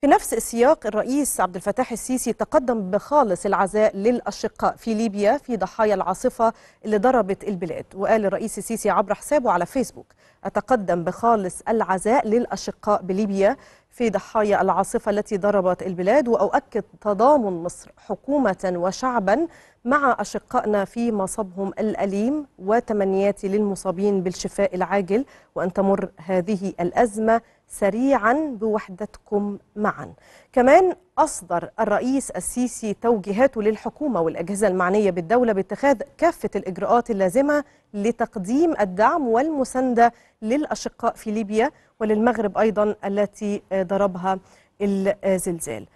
في نفس السياق الرئيس عبد الفتاح السيسي تقدم بخالص العزاء للأشقاء في ليبيا في ضحايا العاصفة اللي ضربت البلاد وقال الرئيس السيسي عبر حسابه على فيسبوك أتقدم بخالص العزاء للأشقاء بليبيا في ضحايا العاصفة التي ضربت البلاد وأؤكد تضامن مصر حكومة وشعبا مع أشقائنا في مصبهم الأليم وتمنياتي للمصابين بالشفاء العاجل وأن تمر هذه الأزمة سريعا بوحدتكم معا كمان أصدر الرئيس السيسي توجيهاته للحكومة والأجهزة المعنية بالدولة باتخاذ كافة الإجراءات اللازمة لتقديم الدعم والمساندة للأشقاء في ليبيا وللمغرب أيضا التي ضربها الزلزال